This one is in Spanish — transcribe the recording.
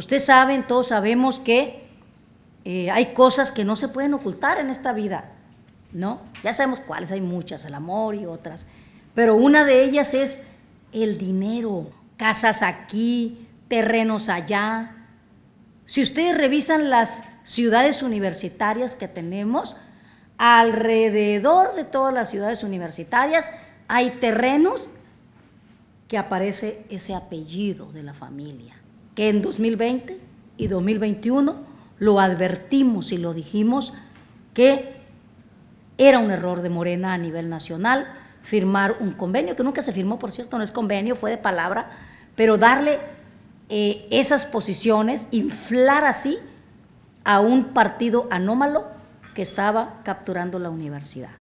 Ustedes saben, todos sabemos que eh, hay cosas que no se pueden ocultar en esta vida, ¿no? Ya sabemos cuáles, hay muchas, el amor y otras. Pero una de ellas es el dinero, casas aquí, terrenos allá. Si ustedes revisan las ciudades universitarias que tenemos, alrededor de todas las ciudades universitarias hay terrenos que aparece ese apellido de la familia en 2020 y 2021 lo advertimos y lo dijimos que era un error de Morena a nivel nacional firmar un convenio, que nunca se firmó, por cierto, no es convenio, fue de palabra, pero darle eh, esas posiciones, inflar así a un partido anómalo que estaba capturando la universidad.